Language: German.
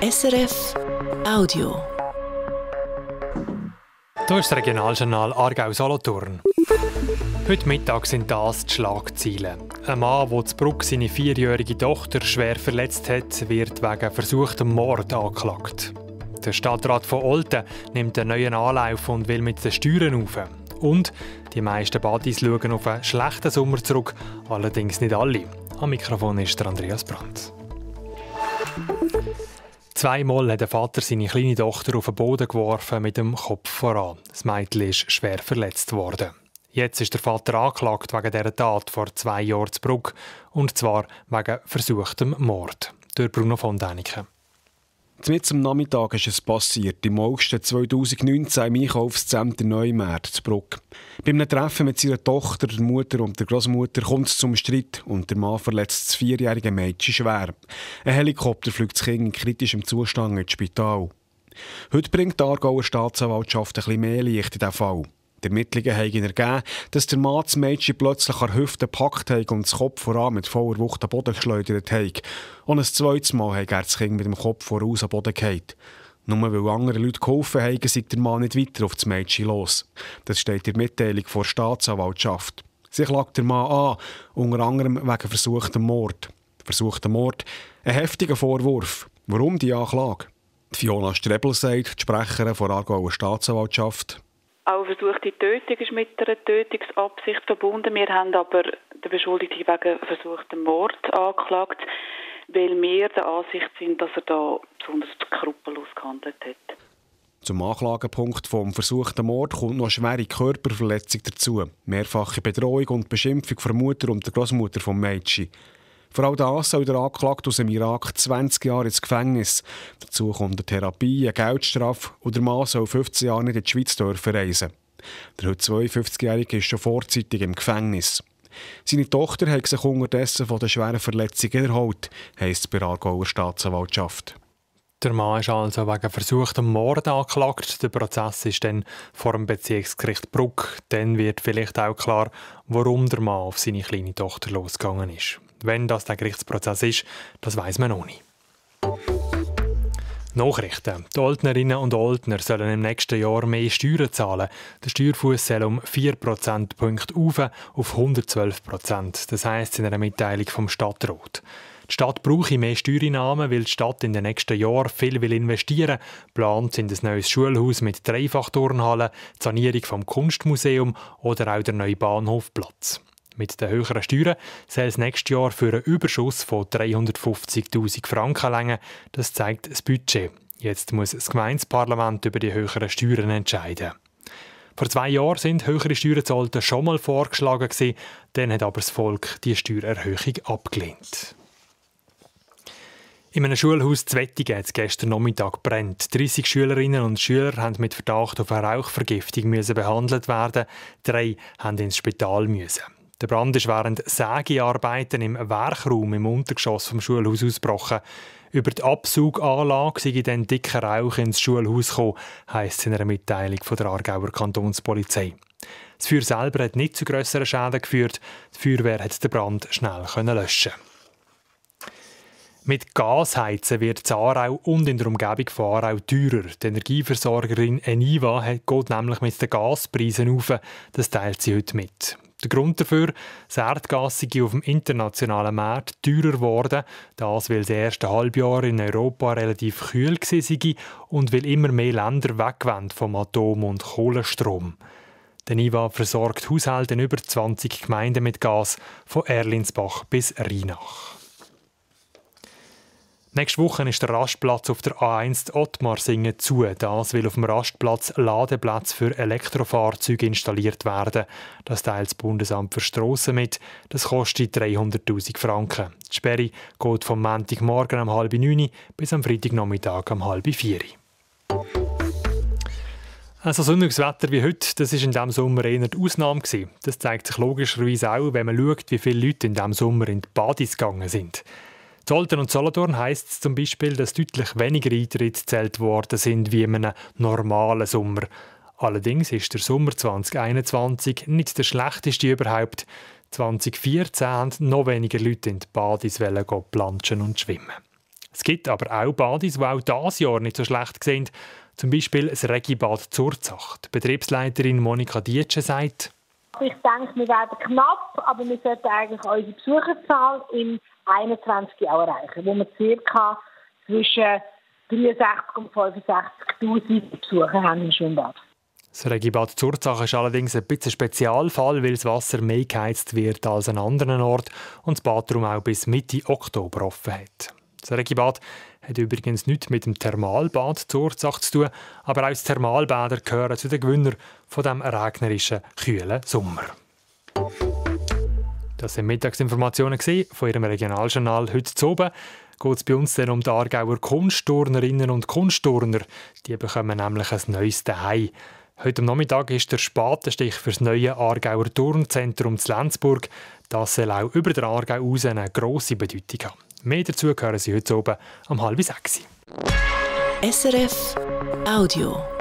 SRF Audio. Hier ist das Regionaljournal Argau Solothurn. Heute Mittag sind das die Schlagziele. Ein Mann, der zu Bruck seine vierjährige Tochter schwer verletzt hat, wird wegen versuchtem Mord angeklagt. Der Stadtrat von Olten nimmt einen neuen Anlauf und will mit den Steuern rauf. Und die meisten Badis schauen auf einen schlechten Sommer zurück, allerdings nicht alle. Am Mikrofon ist der Andreas Brandt. Zweimal hat der Vater seine kleine Tochter auf den Boden geworfen mit dem Kopf voran. Das Mädchen ist schwer verletzt worden. Jetzt ist der Vater angeklagt wegen dieser Tat vor zwei Jahren zu Brugg, und zwar wegen versuchtem Mord. Durch Bruno von Däniken. Mit am Nachmittag ist es passiert, im August 2019 im Einkaufszentrum Neumärz zu Bruck. Bei einem Treffen mit seiner Tochter, der Mutter und der Großmutter kommt es zum Streit und der Mann verletzt das vierjährige Mädchen schwer. Ein Helikopter fliegt das Kind in kritischem Zustand ins Spital. Heute bringt die Aargauer Staatsanwaltschaft ein bisschen mehr Licht in diesen Fall. Die Ermittlungen haben ergeben, dass der Mann das Mädchen plötzlich an Hüfte gepackt hat und das Kopf voran mit voller Wucht am Boden geschleudert hat. Und ein zweites Mal hat er das Kind mit dem Kopf voraus am Boden gehalten. Nur weil andere Leute geholfen haben, sei der Mann nicht weiter auf das Mädchen los. Das steht in der Mitteilung vor der Staatsanwaltschaft. Sie klagt den Mann an, unter anderem wegen versuchten Mord. Versuchten Mord, ein heftiger Vorwurf. Warum die Anklage? Fiona Strebel sagt, die Sprecherin der Aargauer Staatsanwaltschaft, auch versuchte Tötung ist mit einer Tötungsabsicht verbunden. Wir haben aber den Beschuldigten wegen versuchten Mord angeklagt, weil wir der Ansicht sind, dass er da besonders skrupellos gehandelt hat. Zum Anklagepunkt vom versuchten Mord kommt noch eine schwere Körperverletzung dazu. Mehrfache Bedrohung und Beschimpfung von Mutter und der Großmutter von Mädchen. Vor allem das soll der Anklagte aus dem Irak 20 Jahre ins Gefängnis. Dazu kommt eine Therapie, eine Geldstrafe und der Mann soll 15 Jahre nicht in die Schweiz dürfen reisen. Der heute 52-Jährige ist schon vorzeitig im Gefängnis. Seine Tochter hat sich unterdessen von der schweren Verletzung erholt, heisst es bei Aargauer Staatsanwaltschaft. Der Mann ist also wegen versuchtem Mord angeklagt. Der Prozess ist dann vor dem Bezirksgericht Bruck. Dann wird vielleicht auch klar, warum der Mann auf seine kleine Tochter losgegangen ist. Wenn das der Gerichtsprozess ist, das weiß man noch nicht. Nachrichten. Die Oldnerinnen und Oldner sollen im nächsten Jahr mehr Steuern zahlen. Der Steuerfuß soll um 4 Prozentpunkte auf, 112 Prozent. Das heisst in einer Mitteilung vom Stadtrat. Die Stadt brauche mehr Steuereinnahmen, weil die Stadt in den nächsten Jahren viel will investieren will. Plant sind ein neues Schulhaus mit Dreifachturnhalle, die Sanierung vom Kunstmuseum oder auch der neue Bahnhofplatz. Mit den höheren Steuern soll es nächstes Jahr für einen Überschuss von 350.000 Franken länger. Das zeigt das Budget. Jetzt muss das Gemeindeparlament über die höheren Steuern entscheiden. Vor zwei Jahren sind höhere Steuern schon mal vorgeschlagen. Gewesen. Dann hat aber das Volk die Steuererhöhung abgelehnt. In einem Schulhaus zu Wettigen hat es gestern Nachmittag brennt. 30 Schülerinnen und Schüler haben mit Verdacht auf eine Rauchvergiftung behandelt werden. Drei haben ins Spital müssen. Der Brand ist während Sägearbeiten im Werkraum im Untergeschoss vom Schulhaus ausgebrochen. Über die Absauganlage sei dann dicker Rauch ins Schulhaus gekommen, heisst es in einer Mitteilung von der Aargauer Kantonspolizei. Das Feuer selber hat nicht zu grösseren Schäden geführt. Die Feuerwehr hat den Brand schnell löschen mit Gasheizen wird Zarau und in der Umgebung von Aarau teurer. Die Energieversorgerin Eniva geht nämlich mit den Gaspreisen auf. Das teilt sie heute mit. Der Grund dafür, das Erdgas sei auf dem internationalen Markt teurer geworden, das weil das erste Halbjahr in Europa relativ kühl war und weil immer mehr Länder wegwenden vom Atom- und Kohlenstrom. Der IWA versorgt Haushalte in über 20 Gemeinden mit Gas, von Erlinsbach bis Rheinach. Nächste Woche ist der Rastplatz auf der A1 Ottmarsingen zu. Das will auf dem Rastplatz Ladeplatz für Elektrofahrzeuge installiert werden. Das teilt das Bundesamt für Strassen mit. Das kostet 300.000 Franken. Die Sperre geht vom Montagmorgen um halb neun bis am Freitagnachmittag um halb vier. Also sonniges Wetter wie heute, das ist in diesem Sommer eher die Ausnahme. Gewesen. Das zeigt sich logischerweise auch, wenn man schaut, wie viele Leute in diesem Sommer in die Badis gegangen sind. Zolten und Solothurn heisst es zum Beispiel, dass deutlich weniger Eintritte gezählt worden sind wie in einem normalen Sommer. Allerdings ist der Sommer 2021 nicht der schlechteste überhaupt. 2014 haben noch weniger Leute in die Badiswellen planschen und schwimmen. Es gibt aber auch Badis, die auch dieses Jahr nicht so schlecht waren. Zum Beispiel das Regibad Zurzach. Die Betriebsleiterin Monika Dietsche sagt, ich denke, wir werden knapp, aber wir sollten eigentlich unsere Besucherzahl im 21 Jahre erreichen, wo wir circa zwischen 63 und 65.000 Besucher haben im Schwimmbad. Das Regibad Zurzach ist allerdings ein bisschen Spezialfall, weil das Wasser mehr geheizt wird als an anderen Ort und das Bad darum auch bis Mitte Oktober offen hat. Das Regibad hat übrigens nichts mit dem Thermalbad Zurzach zu tun, aber auch die Thermalbäder gehören zu den Gewinnern von dem regnerischen, kühlen Sommer. Das sind Mittagsinformationen von Ihrem Regionaljournal heute oben. Geht es bei uns dann um die Aargauer Kunstturnerinnen und Kunstturner. Die bekommen nämlich ein neues Zuhause. Heute am Nachmittag ist der Spatenstich für das neue Aargauer Turnzentrum zu Lenzburg. Das soll auch über den Aargau hinaus eine grosse Bedeutung haben. Mehr dazu hören Sie heute oben um halb sechs. SRF Audio